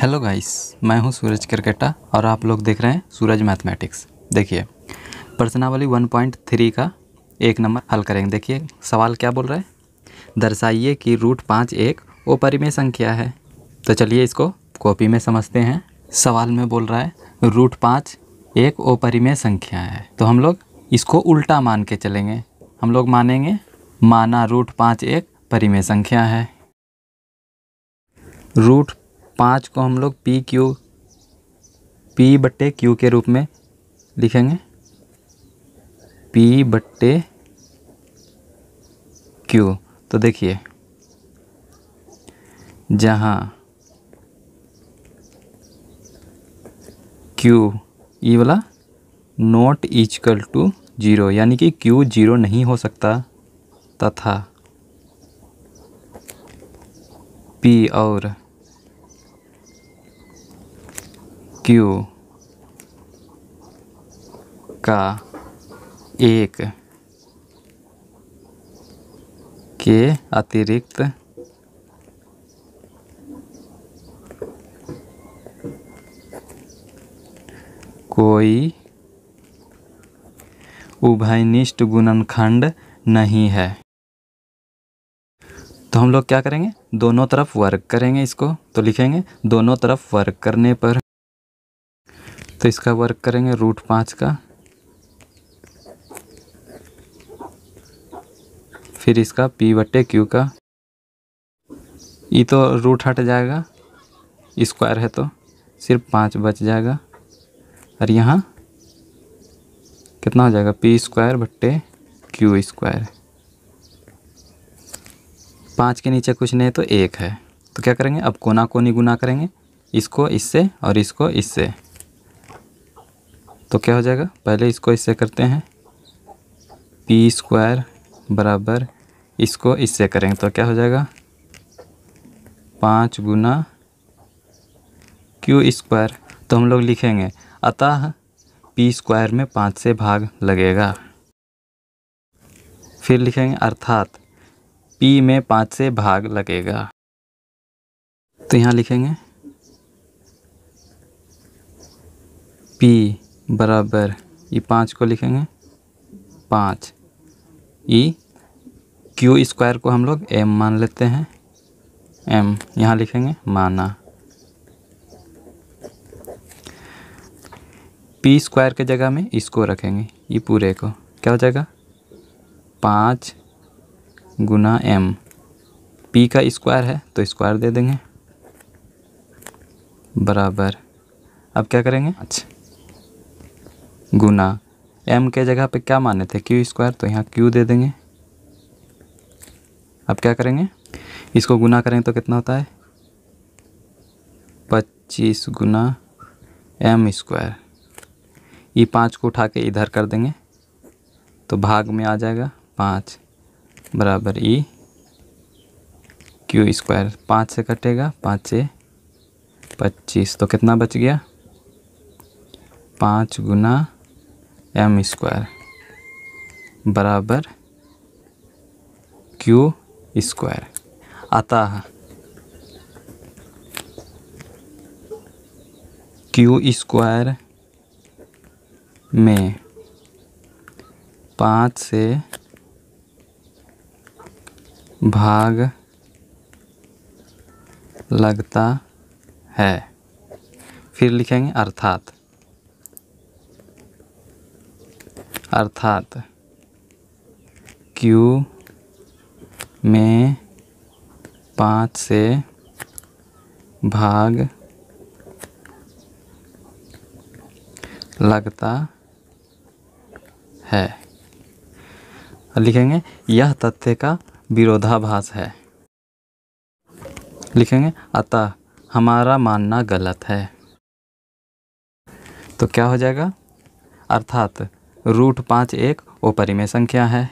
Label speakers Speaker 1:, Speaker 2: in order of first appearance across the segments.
Speaker 1: hello guys मैं हूं सूरज क्रिकेटा और आप लोग देख रहे हैं सूरज मैथमेटिक्स देखिए प्रश्नावली 1.3 का एक नंबर हल करेंगे देखिए सवाल क्या बोल रहा है दर्शाइए कि रूट पाँच एक ओपरिमेय संख्या है तो चलिए इसको कॉपी में समझते हैं सवाल में बोल रहा है रूट पाँच एक ओपरिमेय संख्या है तो हम लोग इसको उल्टा मान के चलेंगे हम लोग मानेंगे माना रूट पाँच एक परिमेय संख्या है रूट पाँच को हम लोग पी क्यू पी बट्टे क्यू के रूप में लिखेंगे पी बट्टे क्यू तो देखिए जहाँ क्यू ये वाला नॉट इजकल टू जीरो यानी कि क्यू जीरो नहीं हो सकता तथा पी और क्यू का एक के अतिरिक्त कोई उभयनिष्ठ गुणनखंड नहीं है तो हम लोग क्या करेंगे दोनों तरफ वर्क करेंगे इसको तो लिखेंगे दोनों तरफ वर्क करने पर तो इसका वर्क करेंगे रूट पाँच का फिर इसका पी बटे क्यू का ई तो रूट हट जाएगा स्क्वायर है तो सिर्फ पाँच बच जाएगा और यहाँ कितना हो जाएगा पी स्क्वायर बट्टे क्यू स्क्वायर पाँच के नीचे कुछ नहीं तो एक है तो क्या करेंगे अब कोना कोनी गुना करेंगे इसको इससे और इसको इससे तो क्या हो जाएगा पहले इसको इससे करते हैं पी स्क्वायर बराबर इसको इससे करेंगे तो क्या हो जाएगा पाँच गुना क्यू स्क्वायर तो हम लोग लिखेंगे अतः पी स्क्वायर में पाँच से भाग लगेगा फिर लिखेंगे अर्थात पी में पाँच से भाग लगेगा तो यहाँ लिखेंगे पी बराबर ये पाँच को लिखेंगे पाँच ई क्यू स्क्वायर को हम लोग एम मान लेते हैं एम यहाँ लिखेंगे माना पी स्क्वायर के जगह में इसको रखेंगे ये पूरे को क्या हो जाएगा पाँच गुना एम पी का स्क्वायर है तो स्क्वायर दे देंगे बराबर अब क्या करेंगे अच्छा गुना एम के जगह पे क्या माने थे क्यू स्क्वायर तो यहाँ क्यू दे देंगे अब क्या करेंगे इसको गुना करेंगे तो कितना होता है पच्चीस गुना एम स्क्वायर ये पाँच को उठा के इधर कर देंगे तो भाग में आ जाएगा पाँच बराबर ई क्यू स्क्वायर पाँच से कटेगा पाँच से पच्चीस तो कितना बच गया पाँच गुना एम स्क्वायर बराबर क्यू स्क्वायर अतः क्यू स्क्वायर में पाँच से भाग लगता है फिर लिखेंगे अर्थात अर्थात क्यू में पाँच से भाग लगता है लिखेंगे यह तथ्य का विरोधाभास है लिखेंगे अतः हमारा मानना गलत है तो क्या हो जाएगा अर्थात रूट पाँच एक ओपरिमेय संख्या है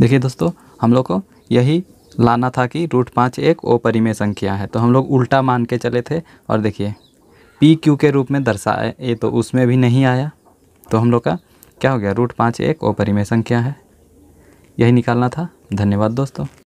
Speaker 1: देखिए दोस्तों हम लोग को यही लाना था कि रूट पाँच एक ओपरिमय संख्या है तो हम लोग उल्टा मान के चले थे और देखिए पी क्यू के रूप में दर्शाए ये तो उसमें भी नहीं आया तो हम लोग का क्या हो गया रूट पाँच एक ओपरिमय संख्या है यही निकालना था धन्यवाद दोस्तों